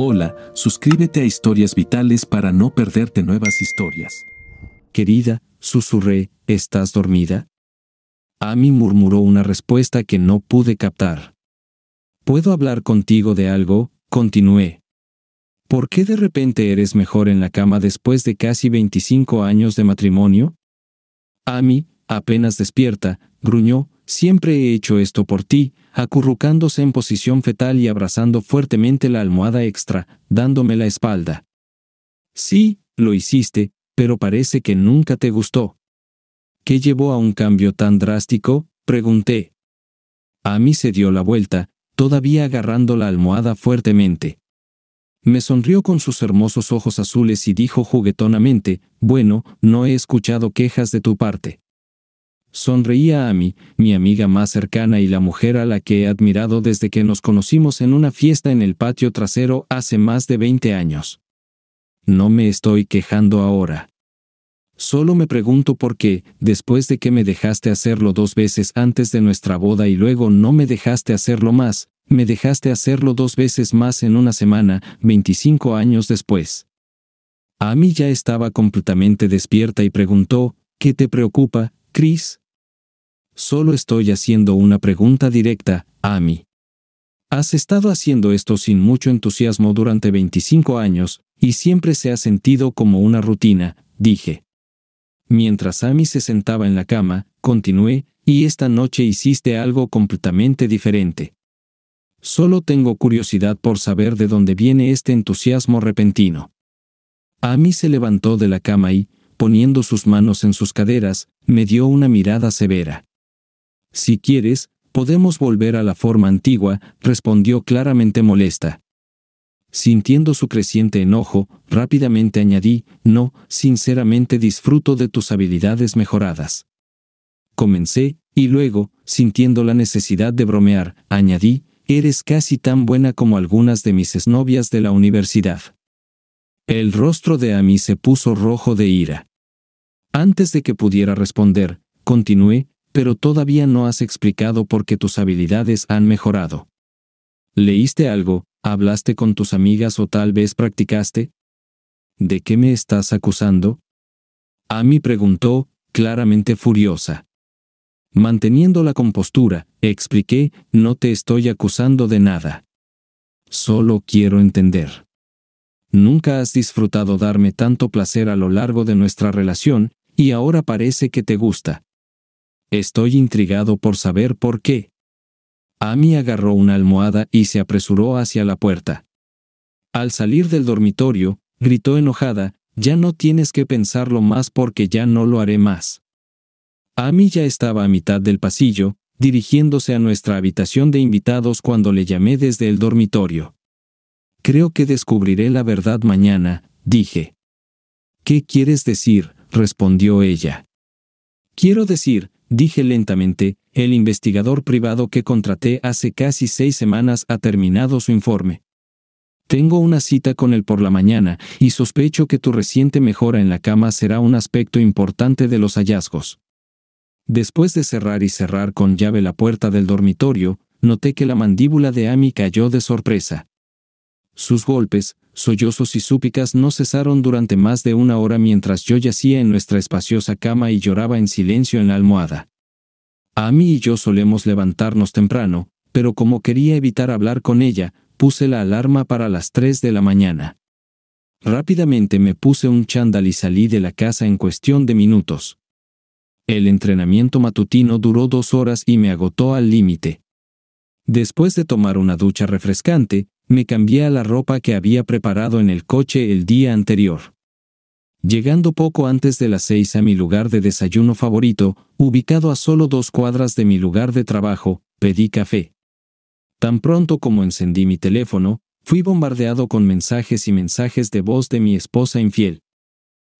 Hola, suscríbete a Historias Vitales para no perderte nuevas historias. Querida, susurré, ¿estás dormida? Amy murmuró una respuesta que no pude captar. ¿Puedo hablar contigo de algo? Continué. ¿Por qué de repente eres mejor en la cama después de casi 25 años de matrimonio? Amy, apenas despierta, gruñó, Siempre he hecho esto por ti, acurrucándose en posición fetal y abrazando fuertemente la almohada extra, dándome la espalda. Sí, lo hiciste, pero parece que nunca te gustó. ¿Qué llevó a un cambio tan drástico? pregunté. A mí se dio la vuelta, todavía agarrando la almohada fuertemente. Me sonrió con sus hermosos ojos azules y dijo juguetonamente, bueno, no he escuchado quejas de tu parte. Sonreía a mí, mi amiga más cercana y la mujer a la que he admirado desde que nos conocimos en una fiesta en el patio trasero hace más de 20 años. No me estoy quejando ahora. Solo me pregunto por qué, después de que me dejaste hacerlo dos veces antes de nuestra boda y luego no me dejaste hacerlo más, me dejaste hacerlo dos veces más en una semana, 25 años después. A mí ya estaba completamente despierta y preguntó, ¿qué te preocupa? Chris. Solo estoy haciendo una pregunta directa, Amy. Has estado haciendo esto sin mucho entusiasmo durante 25 años, y siempre se ha sentido como una rutina, dije. Mientras Amy se sentaba en la cama, continué, y esta noche hiciste algo completamente diferente. Solo tengo curiosidad por saber de dónde viene este entusiasmo repentino. Amy se levantó de la cama y, poniendo sus manos en sus caderas, me dio una mirada severa. Si quieres, podemos volver a la forma antigua, respondió claramente molesta. Sintiendo su creciente enojo, rápidamente añadí, no, sinceramente disfruto de tus habilidades mejoradas. Comencé, y luego, sintiendo la necesidad de bromear, añadí, eres casi tan buena como algunas de mis esnovias de la universidad. El rostro de Amy se puso rojo de ira. Antes de que pudiera responder, continué, pero todavía no has explicado por qué tus habilidades han mejorado. ¿Leíste algo, hablaste con tus amigas o tal vez practicaste? ¿De qué me estás acusando? Ami preguntó, claramente furiosa. Manteniendo la compostura, expliqué, no te estoy acusando de nada. Solo quiero entender. Nunca has disfrutado darme tanto placer a lo largo de nuestra relación, y ahora parece que te gusta. Estoy intrigado por saber por qué. Amy agarró una almohada y se apresuró hacia la puerta. Al salir del dormitorio, gritó enojada, ya no tienes que pensarlo más porque ya no lo haré más. Amy ya estaba a mitad del pasillo, dirigiéndose a nuestra habitación de invitados cuando le llamé desde el dormitorio. Creo que descubriré la verdad mañana, dije. ¿Qué quieres decir, respondió ella. Quiero decir, dije lentamente, el investigador privado que contraté hace casi seis semanas ha terminado su informe. Tengo una cita con él por la mañana, y sospecho que tu reciente mejora en la cama será un aspecto importante de los hallazgos. Después de cerrar y cerrar con llave la puerta del dormitorio, noté que la mandíbula de Amy cayó de sorpresa. Sus golpes, Sollozos y súplicas no cesaron durante más de una hora mientras yo yacía en nuestra espaciosa cama y lloraba en silencio en la almohada. A mí y yo solemos levantarnos temprano, pero como quería evitar hablar con ella, puse la alarma para las tres de la mañana. Rápidamente me puse un chándal y salí de la casa en cuestión de minutos. El entrenamiento matutino duró dos horas y me agotó al límite. Después de tomar una ducha refrescante, me cambié a la ropa que había preparado en el coche el día anterior. Llegando poco antes de las seis a mi lugar de desayuno favorito, ubicado a solo dos cuadras de mi lugar de trabajo, pedí café. Tan pronto como encendí mi teléfono, fui bombardeado con mensajes y mensajes de voz de mi esposa infiel.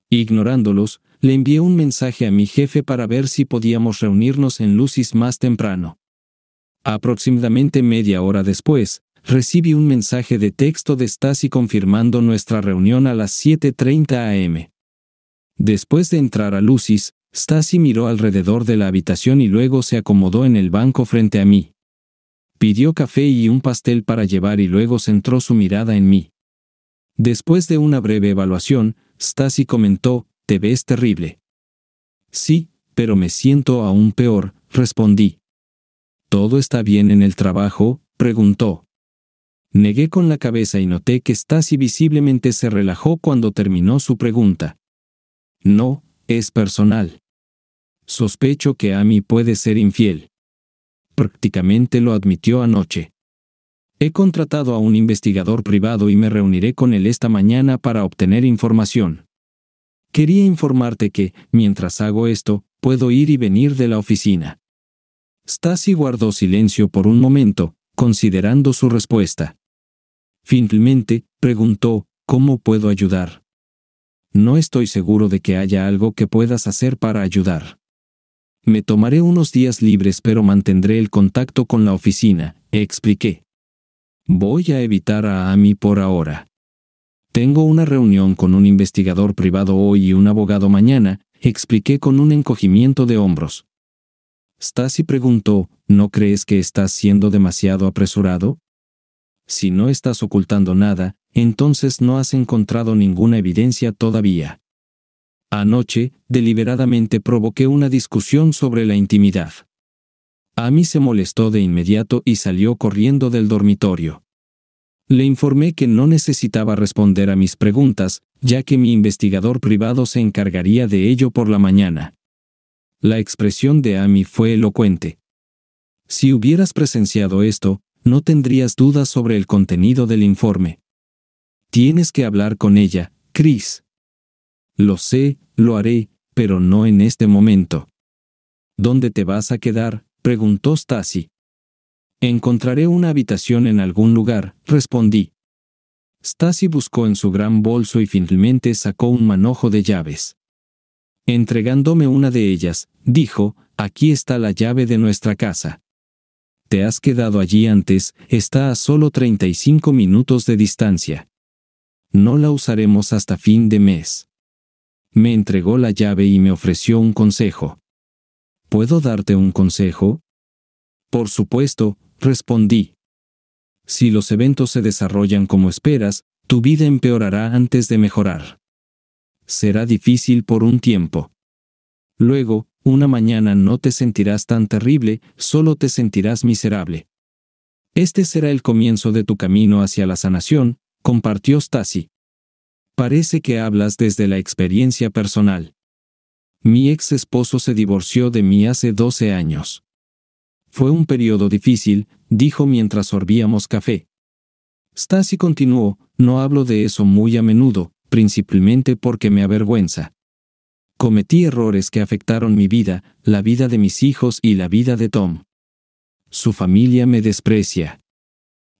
Ignorándolos, le envié un mensaje a mi jefe para ver si podíamos reunirnos en Lucis más temprano. Aproximadamente media hora después, recibí un mensaje de texto de Stasi confirmando nuestra reunión a las 7.30 am. Después de entrar a Lucis, Stasi miró alrededor de la habitación y luego se acomodó en el banco frente a mí. Pidió café y un pastel para llevar y luego centró su mirada en mí. Después de una breve evaluación, Stasi comentó, Te ves terrible. Sí, pero me siento aún peor, respondí. ¿Todo está bien en el trabajo? preguntó. Negué con la cabeza y noté que Stasi visiblemente se relajó cuando terminó su pregunta. No, es personal. Sospecho que Amy puede ser infiel. Prácticamente lo admitió anoche. He contratado a un investigador privado y me reuniré con él esta mañana para obtener información. Quería informarte que, mientras hago esto, puedo ir y venir de la oficina. Stasi guardó silencio por un momento, considerando su respuesta. Finalmente, preguntó, ¿cómo puedo ayudar? No estoy seguro de que haya algo que puedas hacer para ayudar. Me tomaré unos días libres pero mantendré el contacto con la oficina, expliqué. Voy a evitar a Amy por ahora. Tengo una reunión con un investigador privado hoy y un abogado mañana, expliqué con un encogimiento de hombros. Stasi preguntó, ¿no crees que estás siendo demasiado apresurado? Si no estás ocultando nada, entonces no has encontrado ninguna evidencia todavía. Anoche, deliberadamente provoqué una discusión sobre la intimidad. A mí se molestó de inmediato y salió corriendo del dormitorio. Le informé que no necesitaba responder a mis preguntas, ya que mi investigador privado se encargaría de ello por la mañana. La expresión de Amy fue elocuente. Si hubieras presenciado esto, no tendrías dudas sobre el contenido del informe. Tienes que hablar con ella, Chris. Lo sé, lo haré, pero no en este momento. ¿Dónde te vas a quedar? preguntó Stacy. Encontraré una habitación en algún lugar, respondí. Stacy buscó en su gran bolso y finalmente sacó un manojo de llaves. Entregándome una de ellas, dijo, aquí está la llave de nuestra casa. Te has quedado allí antes, está a solo 35 minutos de distancia. No la usaremos hasta fin de mes. Me entregó la llave y me ofreció un consejo. ¿Puedo darte un consejo? Por supuesto, respondí. Si los eventos se desarrollan como esperas, tu vida empeorará antes de mejorar será difícil por un tiempo. Luego, una mañana no te sentirás tan terrible, solo te sentirás miserable. Este será el comienzo de tu camino hacia la sanación, compartió Stasi. Parece que hablas desde la experiencia personal. Mi ex esposo se divorció de mí hace 12 años. Fue un periodo difícil, dijo mientras sorbíamos café. Stasi continuó, no hablo de eso muy a menudo, principalmente porque me avergüenza. Cometí errores que afectaron mi vida, la vida de mis hijos y la vida de Tom. Su familia me desprecia.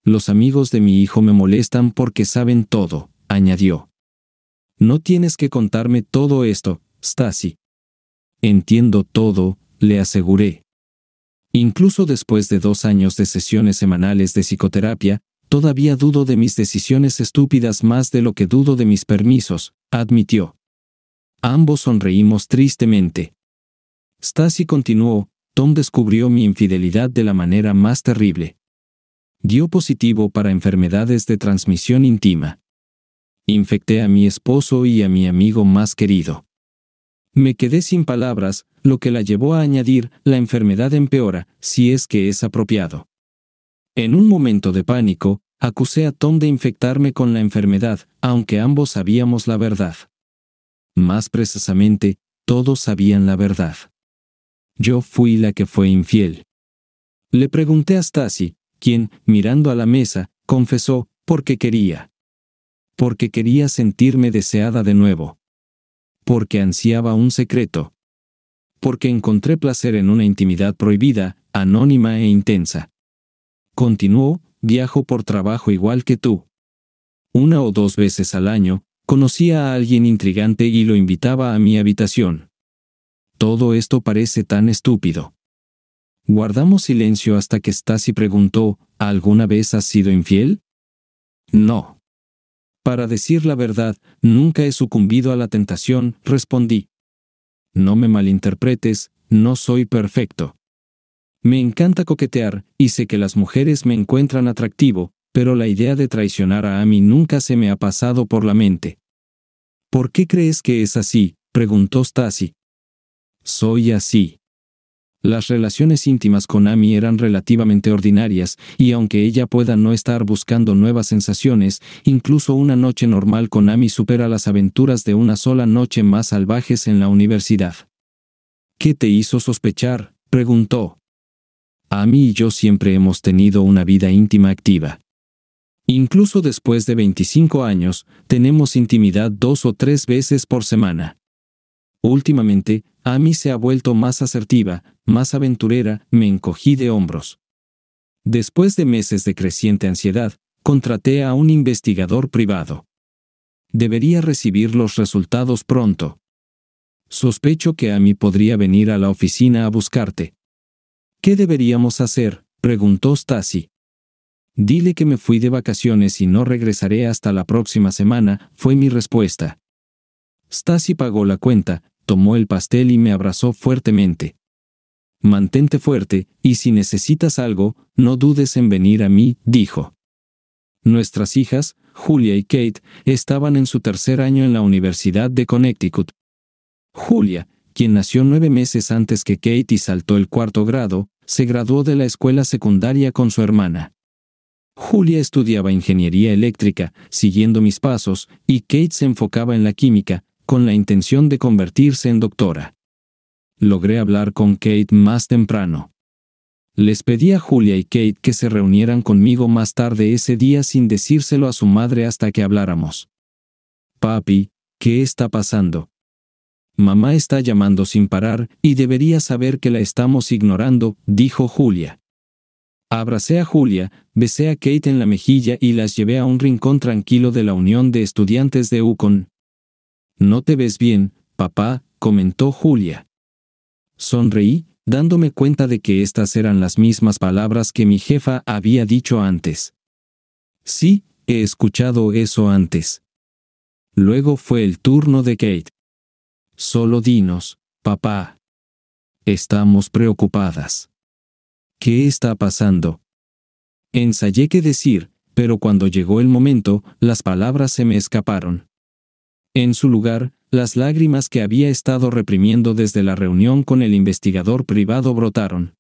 Los amigos de mi hijo me molestan porque saben todo, añadió. No tienes que contarme todo esto, Stacy. Entiendo todo, le aseguré. Incluso después de dos años de sesiones semanales de psicoterapia, Todavía dudo de mis decisiones estúpidas más de lo que dudo de mis permisos, admitió. Ambos sonreímos tristemente. Stacy continuó, Tom descubrió mi infidelidad de la manera más terrible. Dio positivo para enfermedades de transmisión íntima. Infecté a mi esposo y a mi amigo más querido. Me quedé sin palabras, lo que la llevó a añadir, la enfermedad empeora, si es que es apropiado. En un momento de pánico, acusé a Tom de infectarme con la enfermedad, aunque ambos sabíamos la verdad. Más precisamente, todos sabían la verdad. Yo fui la que fue infiel. Le pregunté a Stacy, quien, mirando a la mesa, confesó, porque quería. Porque quería sentirme deseada de nuevo. Porque ansiaba un secreto. Porque encontré placer en una intimidad prohibida, anónima e intensa. Continuó, viajo por trabajo igual que tú. Una o dos veces al año, conocía a alguien intrigante y lo invitaba a mi habitación. Todo esto parece tan estúpido. Guardamos silencio hasta que Stasi preguntó, ¿alguna vez has sido infiel? No. Para decir la verdad, nunca he sucumbido a la tentación, respondí. No me malinterpretes, no soy perfecto. Me encanta coquetear, y sé que las mujeres me encuentran atractivo, pero la idea de traicionar a Amy nunca se me ha pasado por la mente. ¿Por qué crees que es así? preguntó Stacy. Soy así. Las relaciones íntimas con Amy eran relativamente ordinarias, y aunque ella pueda no estar buscando nuevas sensaciones, incluso una noche normal con Amy supera las aventuras de una sola noche más salvajes en la universidad. ¿Qué te hizo sospechar? preguntó mí y yo siempre hemos tenido una vida íntima activa. Incluso después de 25 años, tenemos intimidad dos o tres veces por semana. Últimamente, Amy se ha vuelto más asertiva, más aventurera, me encogí de hombros. Después de meses de creciente ansiedad, contraté a un investigador privado. Debería recibir los resultados pronto. Sospecho que Ami podría venir a la oficina a buscarte. ¿Qué deberíamos hacer? preguntó Stacy. Dile que me fui de vacaciones y no regresaré hasta la próxima semana, fue mi respuesta. Stacy pagó la cuenta, tomó el pastel y me abrazó fuertemente. Mantente fuerte, y si necesitas algo, no dudes en venir a mí, dijo. Nuestras hijas, Julia y Kate, estaban en su tercer año en la Universidad de Connecticut. Julia, quien nació nueve meses antes que Kate y saltó el cuarto grado, se graduó de la escuela secundaria con su hermana. Julia estudiaba ingeniería eléctrica, siguiendo mis pasos, y Kate se enfocaba en la química, con la intención de convertirse en doctora. Logré hablar con Kate más temprano. Les pedí a Julia y Kate que se reunieran conmigo más tarde ese día sin decírselo a su madre hasta que habláramos. Papi, ¿qué está pasando? Mamá está llamando sin parar, y debería saber que la estamos ignorando, dijo Julia. Abracé a Julia, besé a Kate en la mejilla y las llevé a un rincón tranquilo de la Unión de Estudiantes de UConn. No te ves bien, papá, comentó Julia. Sonreí, dándome cuenta de que estas eran las mismas palabras que mi jefa había dicho antes. Sí, he escuchado eso antes. Luego fue el turno de Kate. Solo dinos, papá. Estamos preocupadas. ¿Qué está pasando? Ensayé qué decir, pero cuando llegó el momento, las palabras se me escaparon. En su lugar, las lágrimas que había estado reprimiendo desde la reunión con el investigador privado brotaron.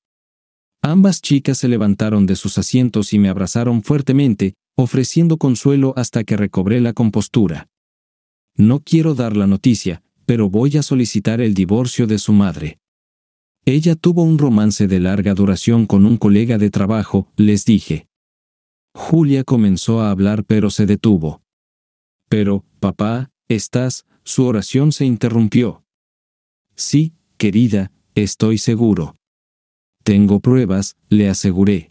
Ambas chicas se levantaron de sus asientos y me abrazaron fuertemente, ofreciendo consuelo hasta que recobré la compostura. No quiero dar la noticia, pero voy a solicitar el divorcio de su madre. Ella tuvo un romance de larga duración con un colega de trabajo, les dije. Julia comenzó a hablar pero se detuvo. Pero, papá, estás, su oración se interrumpió. Sí, querida, estoy seguro. Tengo pruebas, le aseguré.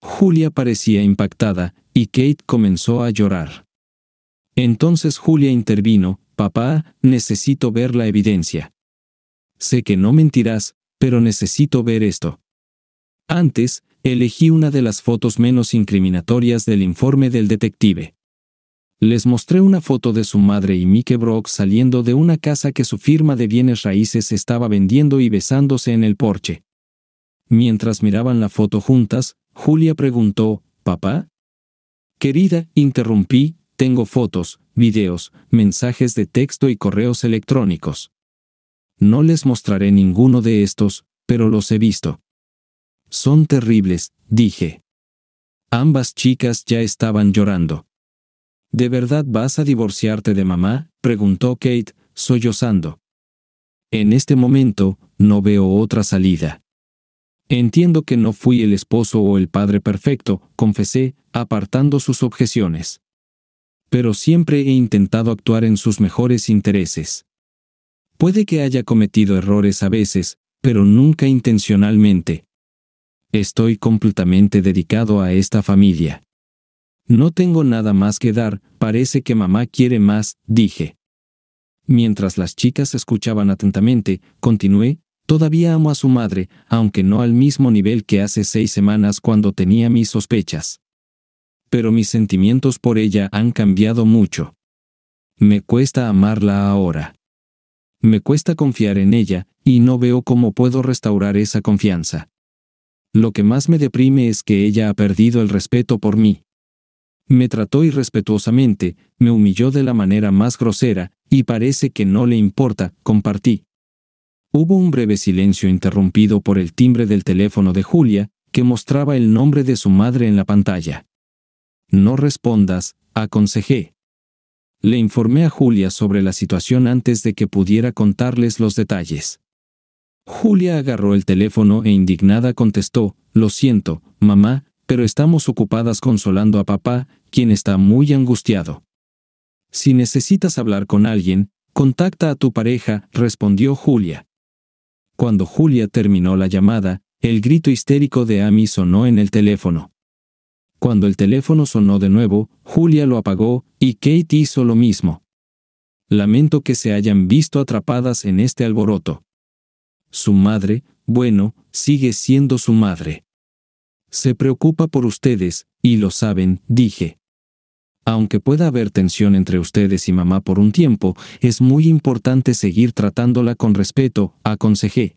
Julia parecía impactada, y Kate comenzó a llorar. Entonces Julia intervino, Papá, necesito ver la evidencia. Sé que no mentirás, pero necesito ver esto. Antes, elegí una de las fotos menos incriminatorias del informe del detective. Les mostré una foto de su madre y Mike Brock saliendo de una casa que su firma de bienes raíces estaba vendiendo y besándose en el porche. Mientras miraban la foto juntas, Julia preguntó, ¿Papá? Querida, interrumpí, tengo fotos, videos, mensajes de texto y correos electrónicos. No les mostraré ninguno de estos, pero los he visto. Son terribles, dije. Ambas chicas ya estaban llorando. ¿De verdad vas a divorciarte de mamá? preguntó Kate, sollozando. En este momento, no veo otra salida. Entiendo que no fui el esposo o el padre perfecto, confesé, apartando sus objeciones pero siempre he intentado actuar en sus mejores intereses. Puede que haya cometido errores a veces, pero nunca intencionalmente. Estoy completamente dedicado a esta familia. No tengo nada más que dar, parece que mamá quiere más, dije. Mientras las chicas escuchaban atentamente, continué, todavía amo a su madre, aunque no al mismo nivel que hace seis semanas cuando tenía mis sospechas pero mis sentimientos por ella han cambiado mucho. Me cuesta amarla ahora. Me cuesta confiar en ella, y no veo cómo puedo restaurar esa confianza. Lo que más me deprime es que ella ha perdido el respeto por mí. Me trató irrespetuosamente, me humilló de la manera más grosera, y parece que no le importa, compartí. Hubo un breve silencio interrumpido por el timbre del teléfono de Julia, que mostraba el nombre de su madre en la pantalla. No respondas, aconsejé. Le informé a Julia sobre la situación antes de que pudiera contarles los detalles. Julia agarró el teléfono e indignada contestó, Lo siento, mamá, pero estamos ocupadas consolando a papá, quien está muy angustiado. Si necesitas hablar con alguien, contacta a tu pareja, respondió Julia. Cuando Julia terminó la llamada, el grito histérico de Amy sonó en el teléfono. Cuando el teléfono sonó de nuevo, Julia lo apagó, y Kate hizo lo mismo. Lamento que se hayan visto atrapadas en este alboroto. Su madre, bueno, sigue siendo su madre. Se preocupa por ustedes, y lo saben, dije. Aunque pueda haber tensión entre ustedes y mamá por un tiempo, es muy importante seguir tratándola con respeto, aconsejé.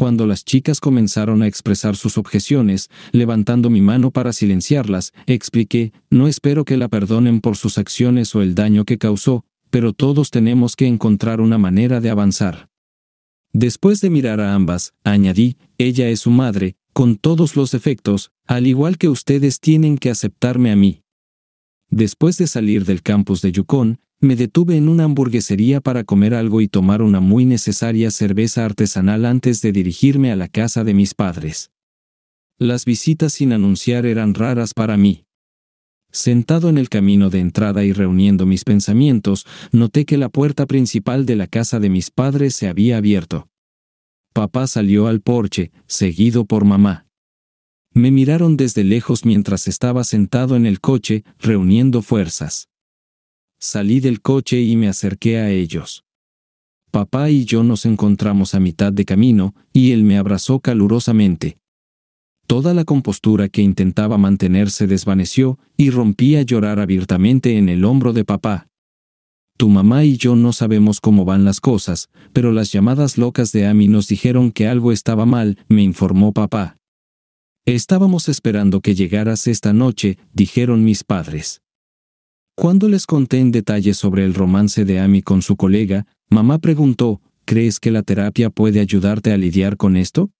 Cuando las chicas comenzaron a expresar sus objeciones, levantando mi mano para silenciarlas, expliqué, no espero que la perdonen por sus acciones o el daño que causó, pero todos tenemos que encontrar una manera de avanzar. Después de mirar a ambas, añadí, ella es su madre, con todos los efectos, al igual que ustedes tienen que aceptarme a mí. Después de salir del campus de Yukon, me detuve en una hamburguesería para comer algo y tomar una muy necesaria cerveza artesanal antes de dirigirme a la casa de mis padres. Las visitas sin anunciar eran raras para mí. Sentado en el camino de entrada y reuniendo mis pensamientos, noté que la puerta principal de la casa de mis padres se había abierto. Papá salió al porche, seguido por mamá. Me miraron desde lejos mientras estaba sentado en el coche, reuniendo fuerzas. Salí del coche y me acerqué a ellos. Papá y yo nos encontramos a mitad de camino, y él me abrazó calurosamente. Toda la compostura que intentaba mantener se desvaneció, y rompí a llorar abiertamente en el hombro de papá. Tu mamá y yo no sabemos cómo van las cosas, pero las llamadas locas de Amy nos dijeron que algo estaba mal, me informó papá. Estábamos esperando que llegaras esta noche, dijeron mis padres. Cuando les conté en detalle sobre el romance de Amy con su colega, mamá preguntó, ¿crees que la terapia puede ayudarte a lidiar con esto?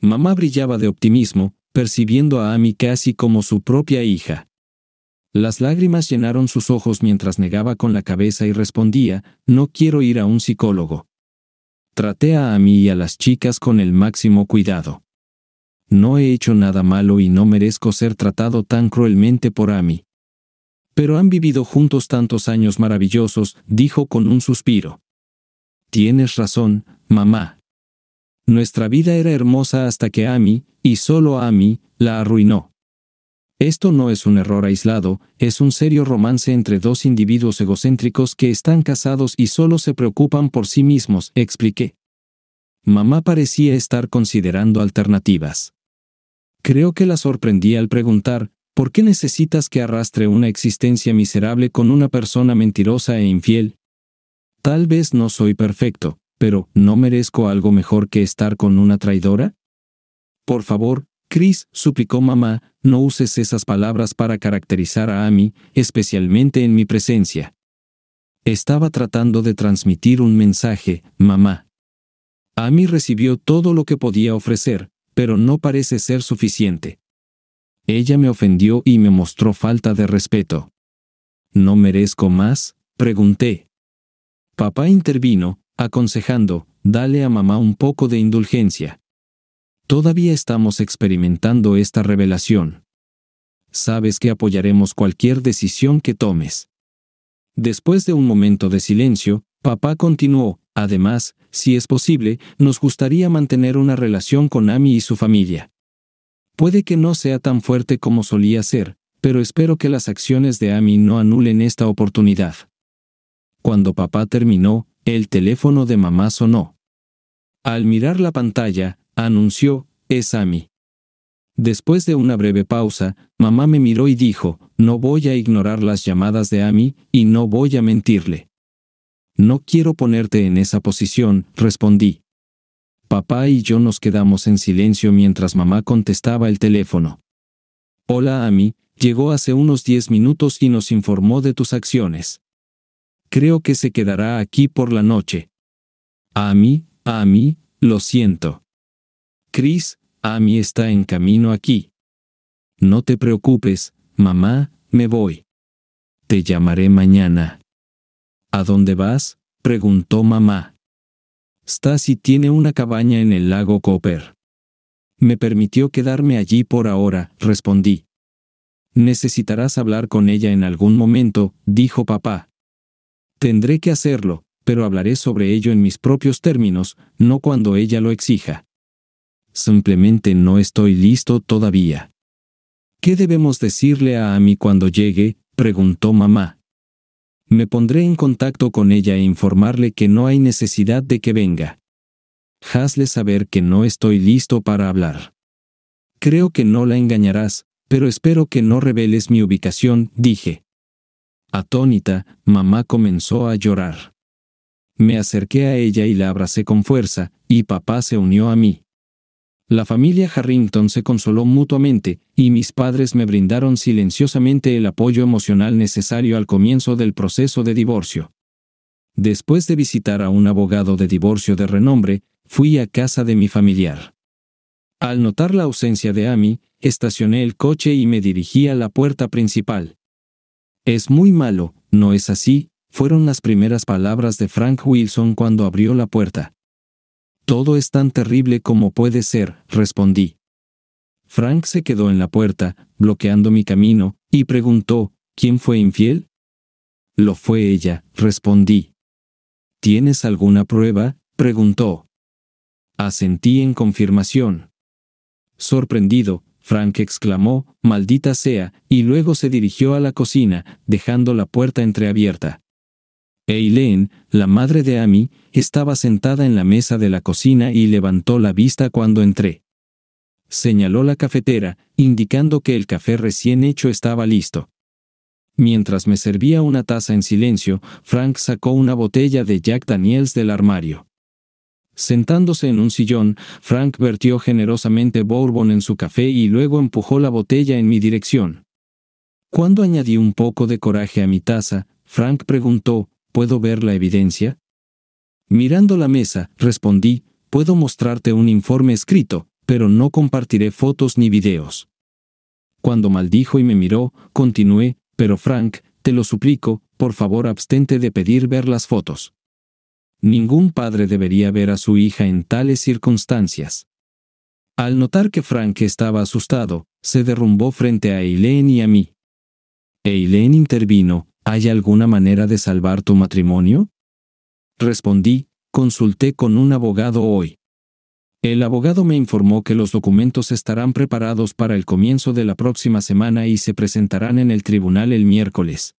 Mamá brillaba de optimismo, percibiendo a Amy casi como su propia hija. Las lágrimas llenaron sus ojos mientras negaba con la cabeza y respondía, no quiero ir a un psicólogo. Traté a Amy y a las chicas con el máximo cuidado. No he hecho nada malo y no merezco ser tratado tan cruelmente por Amy. Pero han vivido juntos tantos años maravillosos, dijo con un suspiro. Tienes razón, mamá. Nuestra vida era hermosa hasta que Amy, y solo Amy, la arruinó. Esto no es un error aislado, es un serio romance entre dos individuos egocéntricos que están casados y solo se preocupan por sí mismos, expliqué. Mamá parecía estar considerando alternativas. Creo que la sorprendí al preguntar, ¿Por qué necesitas que arrastre una existencia miserable con una persona mentirosa e infiel? Tal vez no soy perfecto, pero ¿no merezco algo mejor que estar con una traidora? Por favor, Chris, suplicó mamá, no uses esas palabras para caracterizar a Amy, especialmente en mi presencia. Estaba tratando de transmitir un mensaje, mamá. Amy recibió todo lo que podía ofrecer, pero no parece ser suficiente. Ella me ofendió y me mostró falta de respeto. ¿No merezco más? pregunté. Papá intervino, aconsejando, dale a mamá un poco de indulgencia. Todavía estamos experimentando esta revelación. Sabes que apoyaremos cualquier decisión que tomes. Después de un momento de silencio, papá continuó, además, si es posible, nos gustaría mantener una relación con Amy y su familia. Puede que no sea tan fuerte como solía ser, pero espero que las acciones de Amy no anulen esta oportunidad. Cuando papá terminó, el teléfono de mamá sonó. Al mirar la pantalla, anunció, es Amy. Después de una breve pausa, mamá me miró y dijo, no voy a ignorar las llamadas de Amy y no voy a mentirle. No quiero ponerte en esa posición, respondí. Papá y yo nos quedamos en silencio mientras mamá contestaba el teléfono. Hola Ami. llegó hace unos diez minutos y nos informó de tus acciones. Creo que se quedará aquí por la noche. A mí, a mí, lo siento. Chris, Ami está en camino aquí. No te preocupes, mamá, me voy. Te llamaré mañana. ¿A dónde vas? preguntó mamá. Stacy tiene una cabaña en el lago Cooper. Me permitió quedarme allí por ahora, respondí. Necesitarás hablar con ella en algún momento, dijo papá. Tendré que hacerlo, pero hablaré sobre ello en mis propios términos, no cuando ella lo exija. Simplemente no estoy listo todavía. ¿Qué debemos decirle a Amy cuando llegue? preguntó mamá. Me pondré en contacto con ella e informarle que no hay necesidad de que venga. Hazle saber que no estoy listo para hablar. Creo que no la engañarás, pero espero que no reveles mi ubicación, dije. Atónita, mamá comenzó a llorar. Me acerqué a ella y la abracé con fuerza, y papá se unió a mí. La familia Harrington se consoló mutuamente, y mis padres me brindaron silenciosamente el apoyo emocional necesario al comienzo del proceso de divorcio. Después de visitar a un abogado de divorcio de renombre, fui a casa de mi familiar. Al notar la ausencia de Amy, estacioné el coche y me dirigí a la puerta principal. Es muy malo, ¿no es así? fueron las primeras palabras de Frank Wilson cuando abrió la puerta. Todo es tan terrible como puede ser, respondí. Frank se quedó en la puerta, bloqueando mi camino, y preguntó, ¿quién fue infiel? Lo fue ella, respondí. ¿Tienes alguna prueba? preguntó. Asentí en confirmación. Sorprendido, Frank exclamó, maldita sea, y luego se dirigió a la cocina, dejando la puerta entreabierta. Eileen, la madre de Amy, estaba sentada en la mesa de la cocina y levantó la vista cuando entré. Señaló la cafetera, indicando que el café recién hecho estaba listo. Mientras me servía una taza en silencio, Frank sacó una botella de Jack Daniels del armario. Sentándose en un sillón, Frank vertió generosamente Bourbon en su café y luego empujó la botella en mi dirección. Cuando añadí un poco de coraje a mi taza, Frank preguntó, ¿puedo ver la evidencia? Mirando la mesa, respondí, puedo mostrarte un informe escrito, pero no compartiré fotos ni videos. Cuando maldijo y me miró, continué, pero Frank, te lo suplico, por favor abstente de pedir ver las fotos. Ningún padre debería ver a su hija en tales circunstancias. Al notar que Frank estaba asustado, se derrumbó frente a Eileen y a mí. Eileen intervino, ¿Hay alguna manera de salvar tu matrimonio? Respondí, consulté con un abogado hoy. El abogado me informó que los documentos estarán preparados para el comienzo de la próxima semana y se presentarán en el tribunal el miércoles.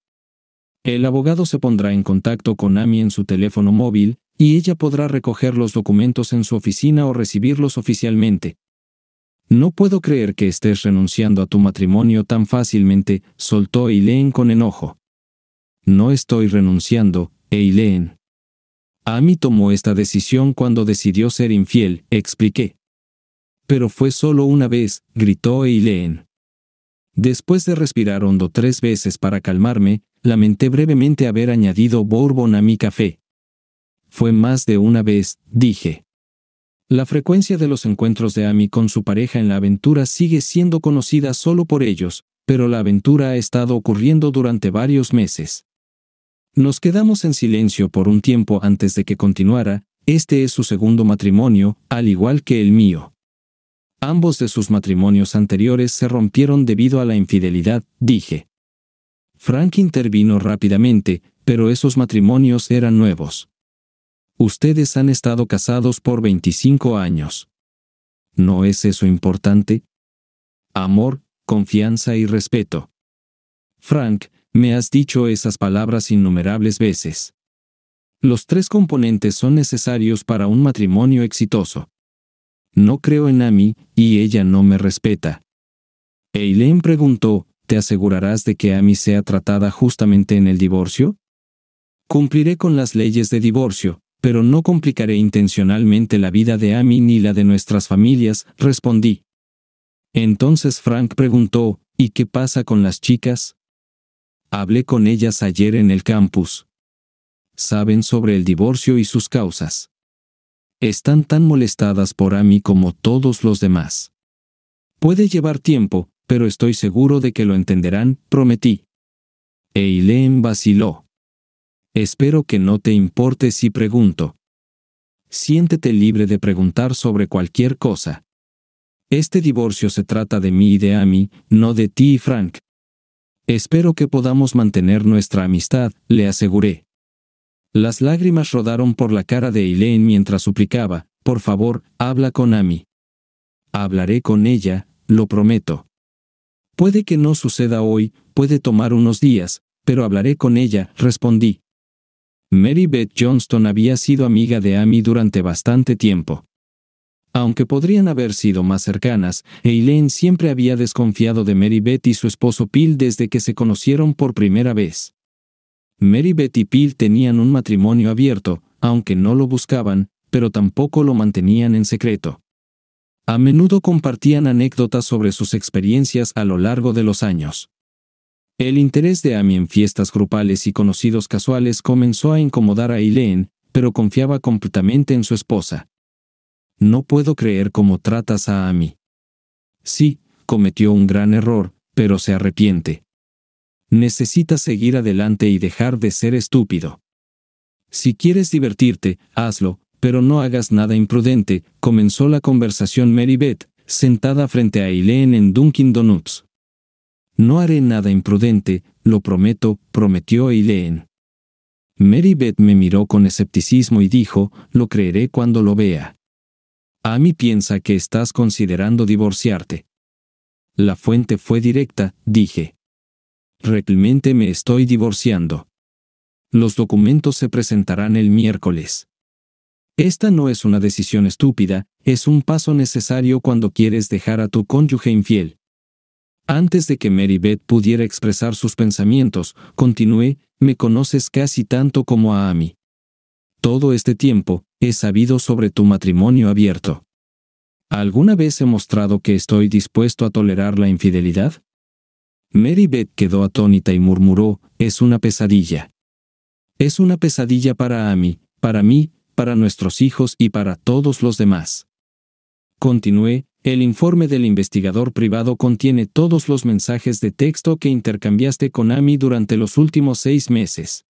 El abogado se pondrá en contacto con Amy en su teléfono móvil, y ella podrá recoger los documentos en su oficina o recibirlos oficialmente. No puedo creer que estés renunciando a tu matrimonio tan fácilmente, soltó leen con enojo no estoy renunciando, Eileen. Amy tomó esta decisión cuando decidió ser infiel, expliqué. Pero fue solo una vez, gritó Eileen. Después de respirar hondo tres veces para calmarme, lamenté brevemente haber añadido bourbon a mi café. Fue más de una vez, dije. La frecuencia de los encuentros de Amy con su pareja en la aventura sigue siendo conocida solo por ellos, pero la aventura ha estado ocurriendo durante varios meses. Nos quedamos en silencio por un tiempo antes de que continuara, este es su segundo matrimonio, al igual que el mío. Ambos de sus matrimonios anteriores se rompieron debido a la infidelidad, dije. Frank intervino rápidamente, pero esos matrimonios eran nuevos. Ustedes han estado casados por 25 años. ¿No es eso importante? Amor, confianza y respeto. Frank, me has dicho esas palabras innumerables veces. Los tres componentes son necesarios para un matrimonio exitoso. No creo en Amy, y ella no me respeta. Eileen preguntó, ¿te asegurarás de que Amy sea tratada justamente en el divorcio? Cumpliré con las leyes de divorcio, pero no complicaré intencionalmente la vida de Amy ni la de nuestras familias, respondí. Entonces Frank preguntó, ¿y qué pasa con las chicas? Hablé con ellas ayer en el campus. Saben sobre el divorcio y sus causas. Están tan molestadas por Amy como todos los demás. Puede llevar tiempo, pero estoy seguro de que lo entenderán, prometí. Eileen vaciló. Espero que no te importe si pregunto. Siéntete libre de preguntar sobre cualquier cosa. Este divorcio se trata de mí y de Amy, no de ti y Frank. Espero que podamos mantener nuestra amistad, le aseguré. Las lágrimas rodaron por la cara de Elaine mientras suplicaba, por favor, habla con Amy. Hablaré con ella, lo prometo. Puede que no suceda hoy, puede tomar unos días, pero hablaré con ella, respondí. Mary Beth Johnston había sido amiga de Amy durante bastante tiempo. Aunque podrían haber sido más cercanas, Eileen siempre había desconfiado de Mary y su esposo Peel desde que se conocieron por primera vez. Mary y Peel tenían un matrimonio abierto, aunque no lo buscaban, pero tampoco lo mantenían en secreto. A menudo compartían anécdotas sobre sus experiencias a lo largo de los años. El interés de Amy en fiestas grupales y conocidos casuales comenzó a incomodar a Eileen, pero confiaba completamente en su esposa. No puedo creer cómo tratas a Amy. Sí, cometió un gran error, pero se arrepiente. Necesitas seguir adelante y dejar de ser estúpido. Si quieres divertirte, hazlo, pero no hagas nada imprudente, comenzó la conversación Mary Beth, sentada frente a Eileen en Dunkin' Donuts. No haré nada imprudente, lo prometo, prometió Eileen. Mary Beth me miró con escepticismo y dijo, lo creeré cuando lo vea. Amy piensa que estás considerando divorciarte. La fuente fue directa, dije. Realmente me estoy divorciando. Los documentos se presentarán el miércoles. Esta no es una decisión estúpida, es un paso necesario cuando quieres dejar a tu cónyuge infiel. Antes de que Mary Beth pudiera expresar sus pensamientos, continué, me conoces casi tanto como a Amy. Todo este tiempo, he sabido sobre tu matrimonio abierto. ¿Alguna vez he mostrado que estoy dispuesto a tolerar la infidelidad? Mary Beth quedó atónita y murmuró, es una pesadilla. Es una pesadilla para Amy, para mí, para nuestros hijos y para todos los demás. Continué, el informe del investigador privado contiene todos los mensajes de texto que intercambiaste con Amy durante los últimos seis meses.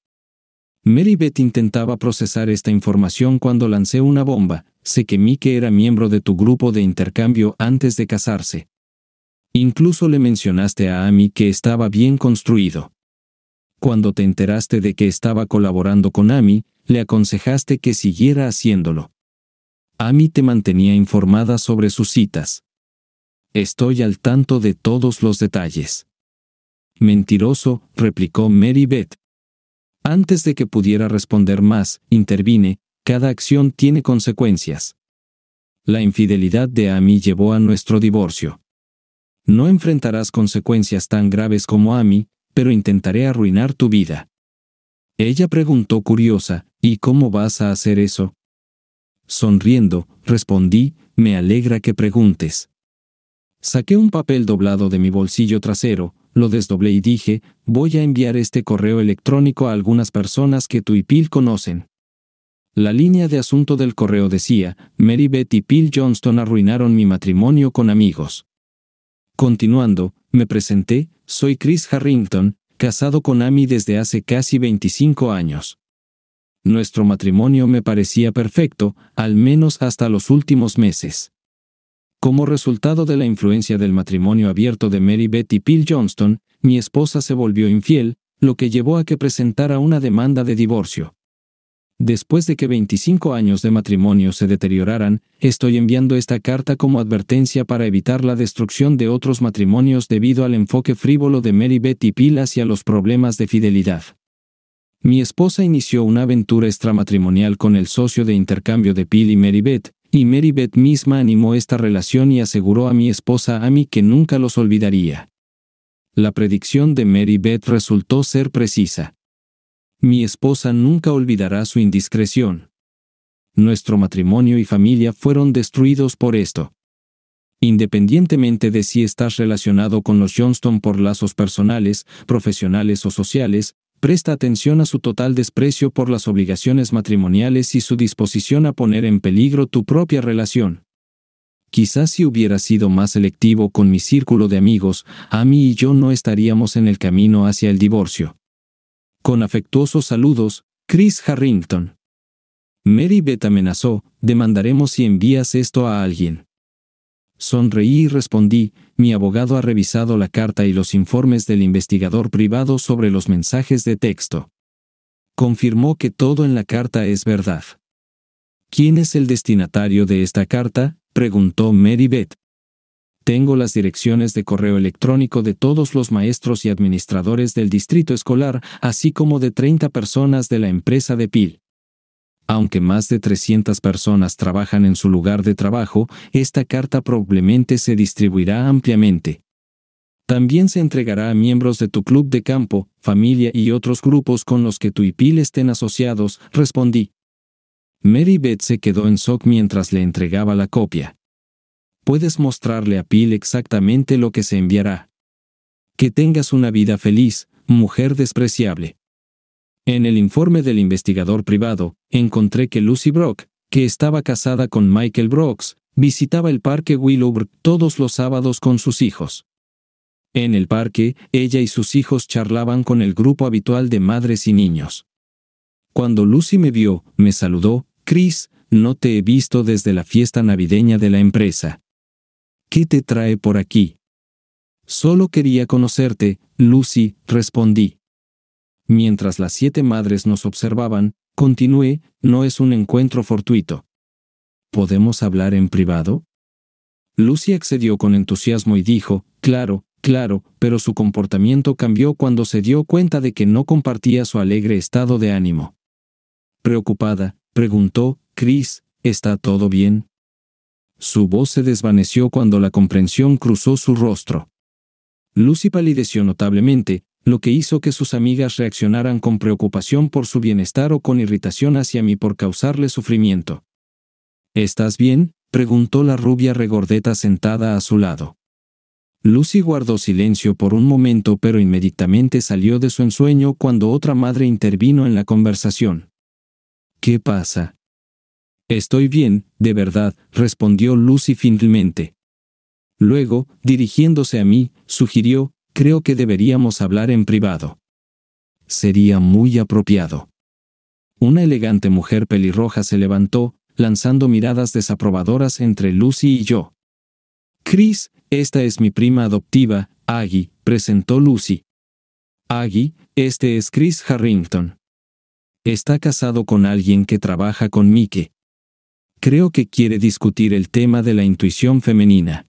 Marybeth intentaba procesar esta información cuando lancé una bomba. Sé que Mike era miembro de tu grupo de intercambio antes de casarse. Incluso le mencionaste a Amy que estaba bien construido. Cuando te enteraste de que estaba colaborando con Amy, le aconsejaste que siguiera haciéndolo. Amy te mantenía informada sobre sus citas. Estoy al tanto de todos los detalles. Mentiroso, replicó Mary Beth. Antes de que pudiera responder más, intervine, cada acción tiene consecuencias. La infidelidad de Ami llevó a nuestro divorcio. No enfrentarás consecuencias tan graves como Ami, pero intentaré arruinar tu vida. Ella preguntó curiosa, ¿y cómo vas a hacer eso? Sonriendo, respondí, me alegra que preguntes. Saqué un papel doblado de mi bolsillo trasero, lo desdoblé y dije, voy a enviar este correo electrónico a algunas personas que tú y Pil conocen. La línea de asunto del correo decía, Mary Betty y Pil Johnston arruinaron mi matrimonio con amigos. Continuando, me presenté, soy Chris Harrington, casado con Amy desde hace casi 25 años. Nuestro matrimonio me parecía perfecto, al menos hasta los últimos meses. Como resultado de la influencia del matrimonio abierto de Mary y Peel Johnston, mi esposa se volvió infiel, lo que llevó a que presentara una demanda de divorcio. Después de que 25 años de matrimonio se deterioraran, estoy enviando esta carta como advertencia para evitar la destrucción de otros matrimonios debido al enfoque frívolo de Mary y Peel hacia los problemas de fidelidad. Mi esposa inició una aventura extramatrimonial con el socio de intercambio de Peel y Mary Beth, y Beth misma animó esta relación y aseguró a mi esposa Amy que nunca los olvidaría. La predicción de Beth resultó ser precisa. Mi esposa nunca olvidará su indiscreción. Nuestro matrimonio y familia fueron destruidos por esto. Independientemente de si estás relacionado con los Johnston por lazos personales, profesionales o sociales, presta atención a su total desprecio por las obligaciones matrimoniales y su disposición a poner en peligro tu propia relación. Quizás si hubiera sido más selectivo con mi círculo de amigos, a mí y yo no estaríamos en el camino hacia el divorcio. Con afectuosos saludos, Chris Harrington. Mary Beth amenazó, demandaremos si envías esto a alguien. Sonreí y respondí, mi abogado ha revisado la carta y los informes del investigador privado sobre los mensajes de texto. Confirmó que todo en la carta es verdad. ¿Quién es el destinatario de esta carta? preguntó Mary Beth. Tengo las direcciones de correo electrónico de todos los maestros y administradores del distrito escolar, así como de 30 personas de la empresa de PIL. Aunque más de 300 personas trabajan en su lugar de trabajo, esta carta probablemente se distribuirá ampliamente. También se entregará a miembros de tu club de campo, familia y otros grupos con los que tu Pil estén asociados, respondí. Mary Beth se quedó en shock mientras le entregaba la copia. Puedes mostrarle a Pil exactamente lo que se enviará. Que tengas una vida feliz, mujer despreciable. En el informe del investigador privado, encontré que Lucy Brock, que estaba casada con Michael Brooks, visitaba el parque Willowbrook todos los sábados con sus hijos. En el parque, ella y sus hijos charlaban con el grupo habitual de madres y niños. Cuando Lucy me vio, me saludó, Chris, no te he visto desde la fiesta navideña de la empresa. ¿Qué te trae por aquí? Solo quería conocerte, Lucy, respondí mientras las siete madres nos observaban, continué, no es un encuentro fortuito. ¿Podemos hablar en privado? Lucy accedió con entusiasmo y dijo, claro, claro, pero su comportamiento cambió cuando se dio cuenta de que no compartía su alegre estado de ánimo. Preocupada, preguntó, Chris, ¿está todo bien? Su voz se desvaneció cuando la comprensión cruzó su rostro. Lucy palideció notablemente, lo que hizo que sus amigas reaccionaran con preocupación por su bienestar o con irritación hacia mí por causarle sufrimiento. ¿Estás bien? preguntó la rubia regordeta sentada a su lado. Lucy guardó silencio por un momento pero inmediatamente salió de su ensueño cuando otra madre intervino en la conversación. ¿Qué pasa? Estoy bien, de verdad, respondió Lucy finalmente. Luego, dirigiéndose a mí, sugirió, Creo que deberíamos hablar en privado. Sería muy apropiado. Una elegante mujer pelirroja se levantó, lanzando miradas desaprobadoras entre Lucy y yo. Chris, esta es mi prima adoptiva, Aggie, presentó Lucy. Aggie, este es Chris Harrington. Está casado con alguien que trabaja con Mike. Creo que quiere discutir el tema de la intuición femenina.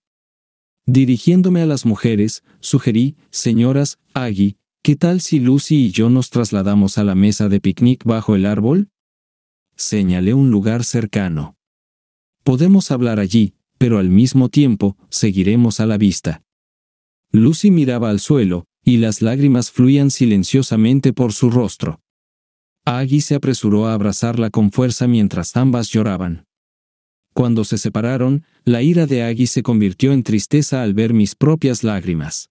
Dirigiéndome a las mujeres, sugerí, señoras, Aggie, ¿qué tal si Lucy y yo nos trasladamos a la mesa de picnic bajo el árbol? Señalé un lugar cercano. Podemos hablar allí, pero al mismo tiempo, seguiremos a la vista. Lucy miraba al suelo, y las lágrimas fluían silenciosamente por su rostro. Aggie se apresuró a abrazarla con fuerza mientras ambas lloraban. Cuando se separaron, la ira de Aggie se convirtió en tristeza al ver mis propias lágrimas.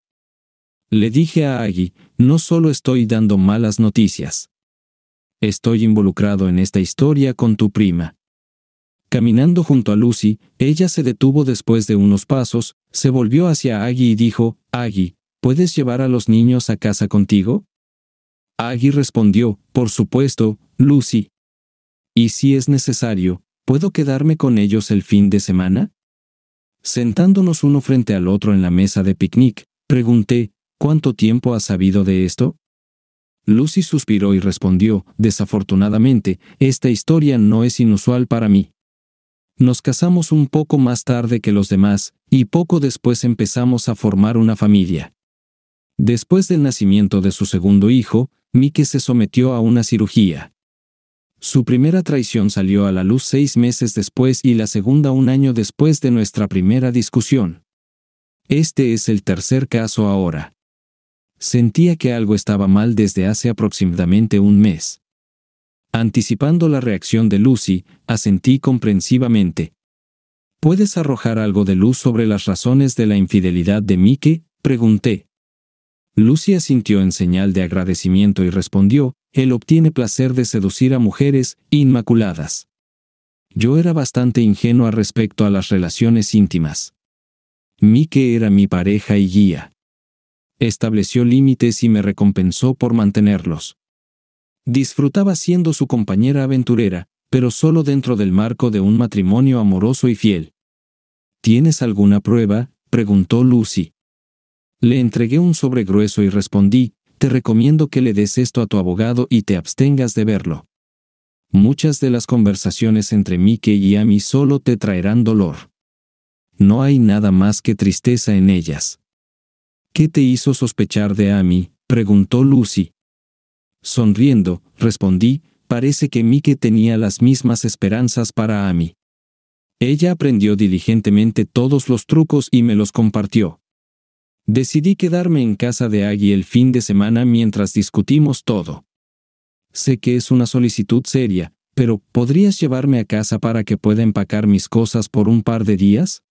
Le dije a Aggie, no solo estoy dando malas noticias. Estoy involucrado en esta historia con tu prima. Caminando junto a Lucy, ella se detuvo después de unos pasos, se volvió hacia Aggie y dijo, Aggie, ¿puedes llevar a los niños a casa contigo? Aggie respondió, por supuesto, Lucy. Y si es necesario, ¿Puedo quedarme con ellos el fin de semana? Sentándonos uno frente al otro en la mesa de picnic, pregunté, ¿cuánto tiempo has sabido de esto? Lucy suspiró y respondió, desafortunadamente, esta historia no es inusual para mí. Nos casamos un poco más tarde que los demás, y poco después empezamos a formar una familia. Después del nacimiento de su segundo hijo, Mike se sometió a una cirugía. Su primera traición salió a la luz seis meses después y la segunda un año después de nuestra primera discusión. Este es el tercer caso ahora. Sentía que algo estaba mal desde hace aproximadamente un mes. Anticipando la reacción de Lucy, asentí comprensivamente. ¿Puedes arrojar algo de luz sobre las razones de la infidelidad de Mickey? pregunté. Lucy asintió en señal de agradecimiento y respondió, él obtiene placer de seducir a mujeres inmaculadas. Yo era bastante ingenua respecto a las relaciones íntimas. Mike era mi pareja y guía. Estableció límites y me recompensó por mantenerlos. Disfrutaba siendo su compañera aventurera, pero solo dentro del marco de un matrimonio amoroso y fiel. ¿Tienes alguna prueba? preguntó Lucy. Le entregué un sobre grueso y respondí, te recomiendo que le des esto a tu abogado y te abstengas de verlo. Muchas de las conversaciones entre Mike y Amy solo te traerán dolor. No hay nada más que tristeza en ellas. ¿Qué te hizo sospechar de Amy? preguntó Lucy. Sonriendo, respondí, parece que Mike tenía las mismas esperanzas para Amy. Ella aprendió diligentemente todos los trucos y me los compartió. Decidí quedarme en casa de Aggie el fin de semana mientras discutimos todo. Sé que es una solicitud seria, pero ¿podrías llevarme a casa para que pueda empacar mis cosas por un par de días?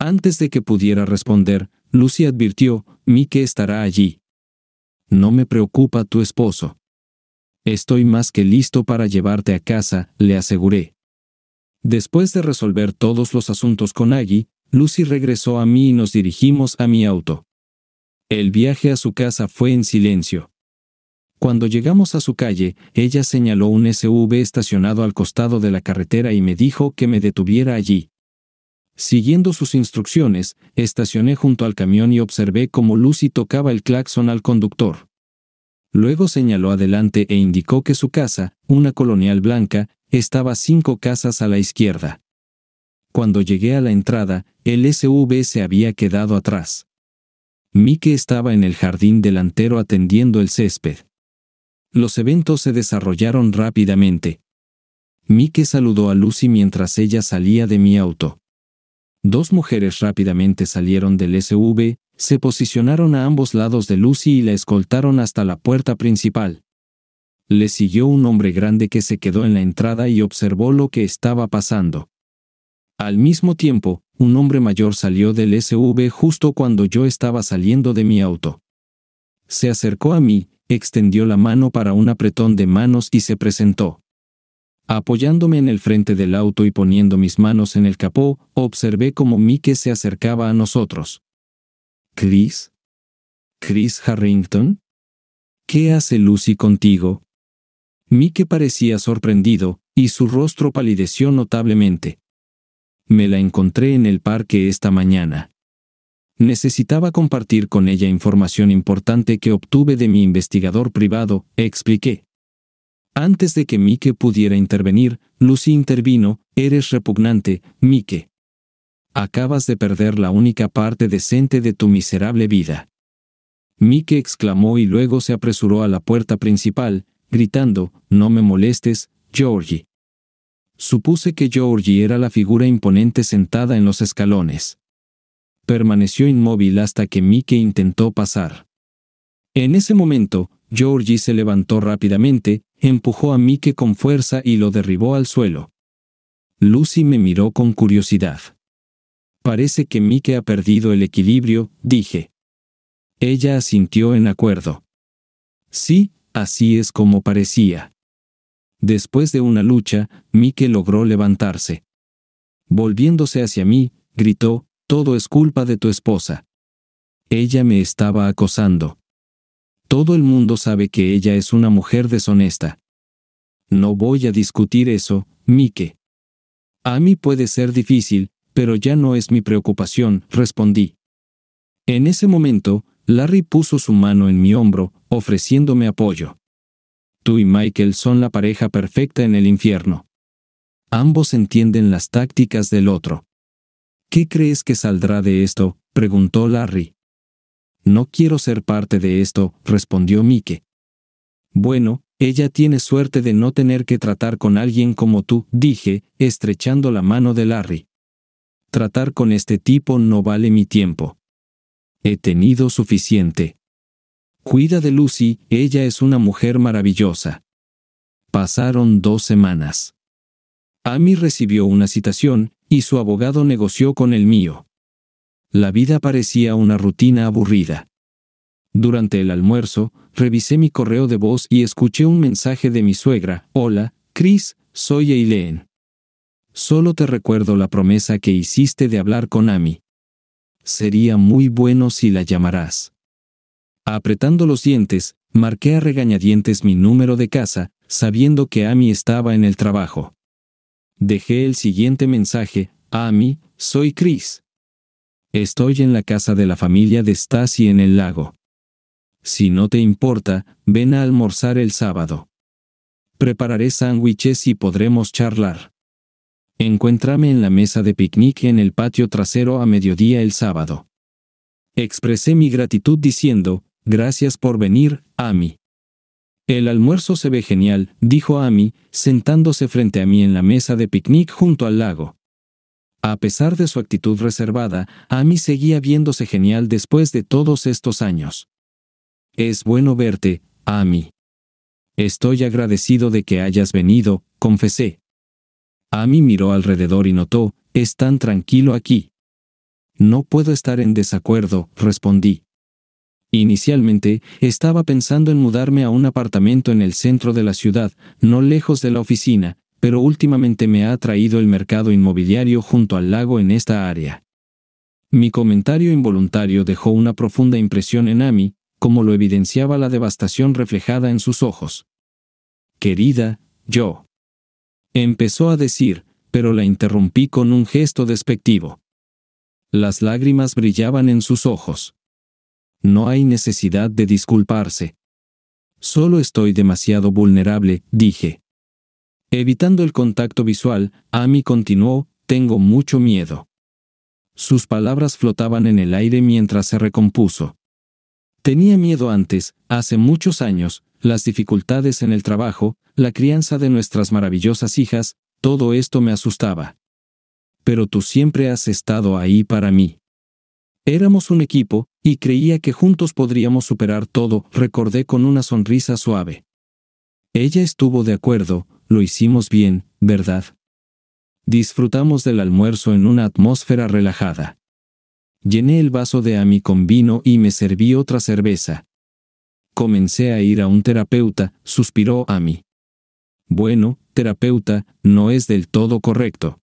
Antes de que pudiera responder, Lucy advirtió, Mike estará allí. No me preocupa tu esposo. Estoy más que listo para llevarte a casa, le aseguré. Después de resolver todos los asuntos con Aggie, Lucy regresó a mí y nos dirigimos a mi auto. El viaje a su casa fue en silencio. Cuando llegamos a su calle, ella señaló un SUV estacionado al costado de la carretera y me dijo que me detuviera allí. Siguiendo sus instrucciones, estacioné junto al camión y observé cómo Lucy tocaba el claxon al conductor. Luego señaló adelante e indicó que su casa, una colonial blanca, estaba cinco casas a la izquierda. Cuando llegué a la entrada, el SUV se había quedado atrás. Mike estaba en el jardín delantero atendiendo el césped. Los eventos se desarrollaron rápidamente. Mike saludó a Lucy mientras ella salía de mi auto. Dos mujeres rápidamente salieron del SUV, se posicionaron a ambos lados de Lucy y la escoltaron hasta la puerta principal. Le siguió un hombre grande que se quedó en la entrada y observó lo que estaba pasando. Al mismo tiempo, un hombre mayor salió del SUV justo cuando yo estaba saliendo de mi auto. Se acercó a mí, extendió la mano para un apretón de manos y se presentó. Apoyándome en el frente del auto y poniendo mis manos en el capó, observé cómo Mike se acercaba a nosotros. ¿Chris? ¿Chris Harrington? ¿Qué hace Lucy contigo? Mike parecía sorprendido, y su rostro palideció notablemente. Me la encontré en el parque esta mañana. Necesitaba compartir con ella información importante que obtuve de mi investigador privado, expliqué. Antes de que Mike pudiera intervenir, Lucy intervino, eres repugnante, Mike. Acabas de perder la única parte decente de tu miserable vida. Mike exclamó y luego se apresuró a la puerta principal, gritando, No me molestes, Georgie. Supuse que Georgie era la figura imponente sentada en los escalones. Permaneció inmóvil hasta que Mickey intentó pasar. En ese momento, Georgie se levantó rápidamente, empujó a Mickey con fuerza y lo derribó al suelo. Lucy me miró con curiosidad. Parece que Mike ha perdido el equilibrio, dije. Ella asintió en acuerdo. Sí, así es como parecía. Después de una lucha, Mike logró levantarse. Volviéndose hacia mí, gritó, Todo es culpa de tu esposa. Ella me estaba acosando. Todo el mundo sabe que ella es una mujer deshonesta. No voy a discutir eso, Mike. A mí puede ser difícil, pero ya no es mi preocupación, respondí. En ese momento, Larry puso su mano en mi hombro, ofreciéndome apoyo. Tú y Michael son la pareja perfecta en el infierno. Ambos entienden las tácticas del otro. ¿Qué crees que saldrá de esto? preguntó Larry. No quiero ser parte de esto, respondió Mike. Bueno, ella tiene suerte de no tener que tratar con alguien como tú, dije, estrechando la mano de Larry. Tratar con este tipo no vale mi tiempo. He tenido suficiente. Cuida de Lucy, ella es una mujer maravillosa. Pasaron dos semanas. Amy recibió una citación, y su abogado negoció con el mío. La vida parecía una rutina aburrida. Durante el almuerzo, revisé mi correo de voz y escuché un mensaje de mi suegra, Hola, Chris, soy Eileen. Solo te recuerdo la promesa que hiciste de hablar con Amy. Sería muy bueno si la llamarás. Apretando los dientes, marqué a regañadientes mi número de casa, sabiendo que Amy estaba en el trabajo. Dejé el siguiente mensaje, Amy, soy Chris. Estoy en la casa de la familia de Stacy en el lago. Si no te importa, ven a almorzar el sábado. Prepararé sándwiches y podremos charlar. Encuéntrame en la mesa de picnic en el patio trasero a mediodía el sábado. Expresé mi gratitud diciendo, Gracias por venir, Amy. El almuerzo se ve genial, dijo Amy, sentándose frente a mí en la mesa de picnic junto al lago. A pesar de su actitud reservada, Amy seguía viéndose genial después de todos estos años. Es bueno verte, Amy. Estoy agradecido de que hayas venido, confesé. Amy miró alrededor y notó, es tan tranquilo aquí. No puedo estar en desacuerdo, respondí. Inicialmente, estaba pensando en mudarme a un apartamento en el centro de la ciudad, no lejos de la oficina, pero últimamente me ha atraído el mercado inmobiliario junto al lago en esta área. Mi comentario involuntario dejó una profunda impresión en Amy, como lo evidenciaba la devastación reflejada en sus ojos. Querida, yo. Empezó a decir, pero la interrumpí con un gesto despectivo. Las lágrimas brillaban en sus ojos. No hay necesidad de disculparse. Solo estoy demasiado vulnerable, dije. Evitando el contacto visual, Amy continuó, tengo mucho miedo. Sus palabras flotaban en el aire mientras se recompuso. Tenía miedo antes, hace muchos años, las dificultades en el trabajo, la crianza de nuestras maravillosas hijas, todo esto me asustaba. Pero tú siempre has estado ahí para mí. Éramos un equipo, y creía que juntos podríamos superar todo, recordé con una sonrisa suave. Ella estuvo de acuerdo, lo hicimos bien, ¿verdad? Disfrutamos del almuerzo en una atmósfera relajada. Llené el vaso de Ami con vino y me serví otra cerveza. Comencé a ir a un terapeuta, suspiró Ami. Bueno, terapeuta, no es del todo correcto.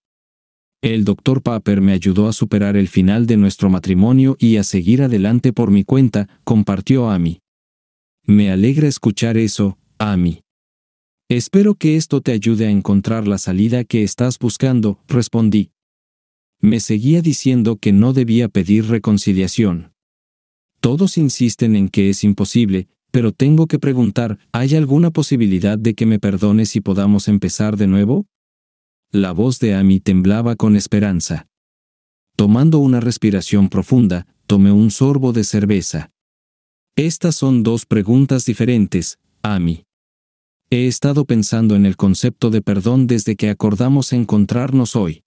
El doctor Paper me ayudó a superar el final de nuestro matrimonio y a seguir adelante por mi cuenta, compartió Amy. Me alegra escuchar eso, Amy. Espero que esto te ayude a encontrar la salida que estás buscando, respondí. Me seguía diciendo que no debía pedir reconciliación. Todos insisten en que es imposible, pero tengo que preguntar, ¿hay alguna posibilidad de que me perdones y podamos empezar de nuevo? La voz de Amy temblaba con esperanza. Tomando una respiración profunda, tomé un sorbo de cerveza. Estas son dos preguntas diferentes, Ami. He estado pensando en el concepto de perdón desde que acordamos encontrarnos hoy.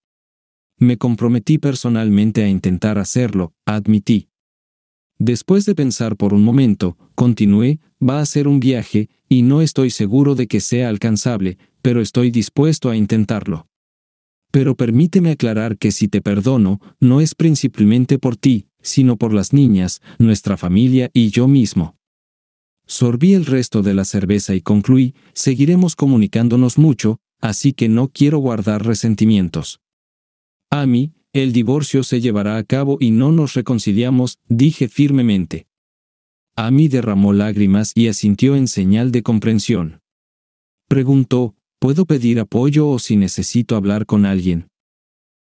Me comprometí personalmente a intentar hacerlo, admití. Después de pensar por un momento, continué, va a ser un viaje, y no estoy seguro de que sea alcanzable, pero estoy dispuesto a intentarlo pero permíteme aclarar que si te perdono, no es principalmente por ti, sino por las niñas, nuestra familia y yo mismo. Sorbí el resto de la cerveza y concluí, seguiremos comunicándonos mucho, así que no quiero guardar resentimientos. A mí, el divorcio se llevará a cabo y no nos reconciliamos, dije firmemente. Ami derramó lágrimas y asintió en señal de comprensión. Preguntó, Puedo pedir apoyo o si necesito hablar con alguien.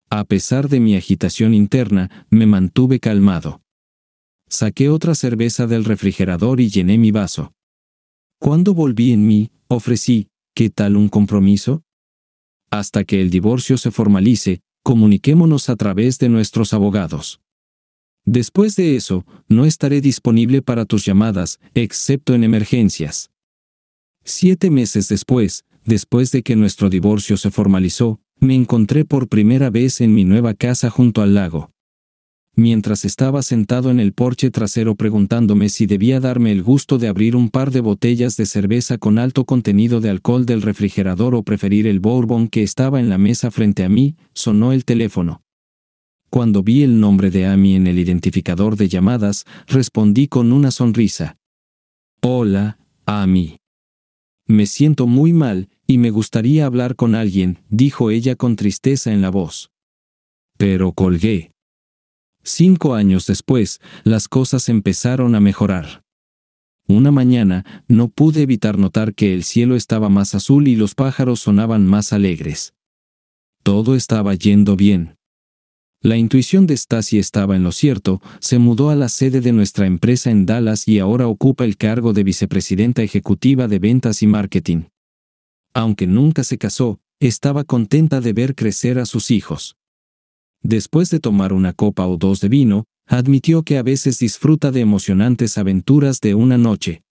A pesar de mi agitación interna, me mantuve calmado. Saqué otra cerveza del refrigerador y llené mi vaso. Cuando volví en mí, ofrecí, ¿qué tal un compromiso? Hasta que el divorcio se formalice, comuniquémonos a través de nuestros abogados. Después de eso, no estaré disponible para tus llamadas, excepto en emergencias. Siete meses después, después de que nuestro divorcio se formalizó, me encontré por primera vez en mi nueva casa junto al lago. Mientras estaba sentado en el porche trasero preguntándome si debía darme el gusto de abrir un par de botellas de cerveza con alto contenido de alcohol del refrigerador o preferir el bourbon que estaba en la mesa frente a mí, sonó el teléfono. Cuando vi el nombre de Amy en el identificador de llamadas, respondí con una sonrisa. Hola, Amy. Me siento muy mal, y me gustaría hablar con alguien, dijo ella con tristeza en la voz. Pero colgué. Cinco años después, las cosas empezaron a mejorar. Una mañana, no pude evitar notar que el cielo estaba más azul y los pájaros sonaban más alegres. Todo estaba yendo bien. La intuición de Stacy estaba en lo cierto, se mudó a la sede de nuestra empresa en Dallas y ahora ocupa el cargo de vicepresidenta ejecutiva de ventas y marketing. Aunque nunca se casó, estaba contenta de ver crecer a sus hijos. Después de tomar una copa o dos de vino, admitió que a veces disfruta de emocionantes aventuras de una noche.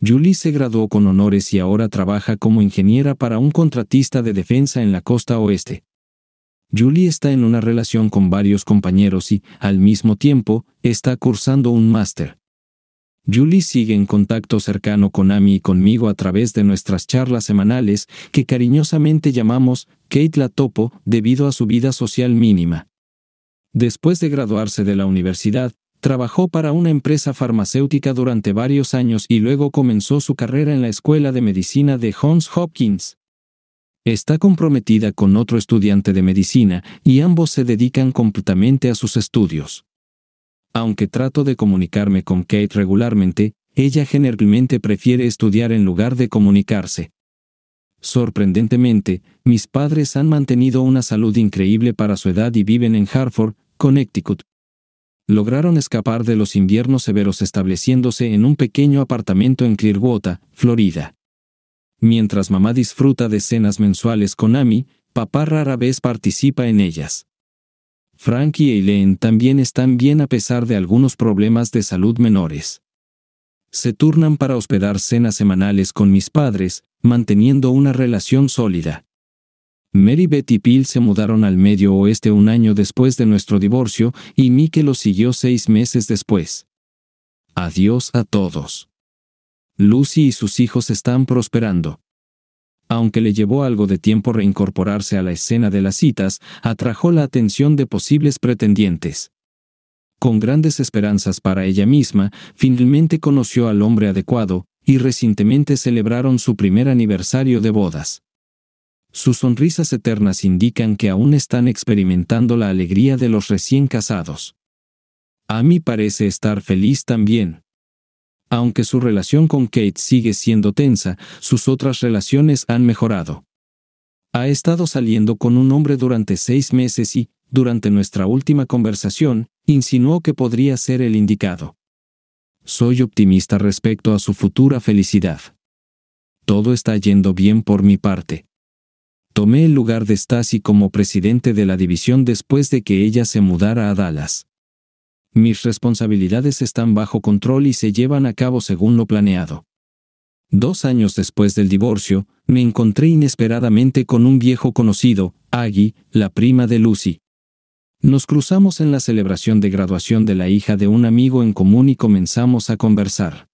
Julie se graduó con honores y ahora trabaja como ingeniera para un contratista de defensa en la costa oeste. Julie está en una relación con varios compañeros y, al mismo tiempo, está cursando un máster. Julie sigue en contacto cercano con Amy y conmigo a través de nuestras charlas semanales, que cariñosamente llamamos Kate la Topo debido a su vida social mínima. Después de graduarse de la universidad, trabajó para una empresa farmacéutica durante varios años y luego comenzó su carrera en la Escuela de Medicina de Johns Hopkins. Está comprometida con otro estudiante de medicina y ambos se dedican completamente a sus estudios. Aunque trato de comunicarme con Kate regularmente, ella generalmente prefiere estudiar en lugar de comunicarse. Sorprendentemente, mis padres han mantenido una salud increíble para su edad y viven en Hartford, Connecticut. Lograron escapar de los inviernos severos estableciéndose en un pequeño apartamento en Clearwater, Florida. Mientras mamá disfruta de cenas mensuales con Amy, papá rara vez participa en ellas. Frank y Eileen también están bien a pesar de algunos problemas de salud menores. Se turnan para hospedar cenas semanales con mis padres, manteniendo una relación sólida. Mary Betty y se mudaron al medio oeste un año después de nuestro divorcio y Mike lo siguió seis meses después. Adiós a todos. Lucy y sus hijos están prosperando. Aunque le llevó algo de tiempo reincorporarse a la escena de las citas, atrajo la atención de posibles pretendientes. Con grandes esperanzas para ella misma, finalmente conoció al hombre adecuado, y recientemente celebraron su primer aniversario de bodas. Sus sonrisas eternas indican que aún están experimentando la alegría de los recién casados. A mí parece estar feliz también. Aunque su relación con Kate sigue siendo tensa, sus otras relaciones han mejorado. Ha estado saliendo con un hombre durante seis meses y, durante nuestra última conversación, insinuó que podría ser el indicado. Soy optimista respecto a su futura felicidad. Todo está yendo bien por mi parte. Tomé el lugar de Stacy como presidente de la división después de que ella se mudara a Dallas. Mis responsabilidades están bajo control y se llevan a cabo según lo planeado. Dos años después del divorcio, me encontré inesperadamente con un viejo conocido, Aggie, la prima de Lucy. Nos cruzamos en la celebración de graduación de la hija de un amigo en común y comenzamos a conversar.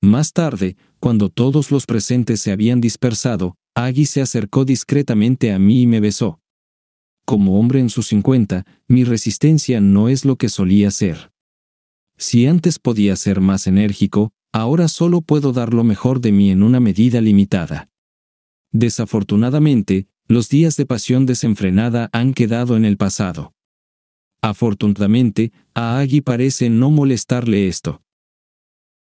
Más tarde, cuando todos los presentes se habían dispersado, Aggie se acercó discretamente a mí y me besó como hombre en sus 50, mi resistencia no es lo que solía ser. Si antes podía ser más enérgico, ahora solo puedo dar lo mejor de mí en una medida limitada. Desafortunadamente, los días de pasión desenfrenada han quedado en el pasado. Afortunadamente, a Agui parece no molestarle esto.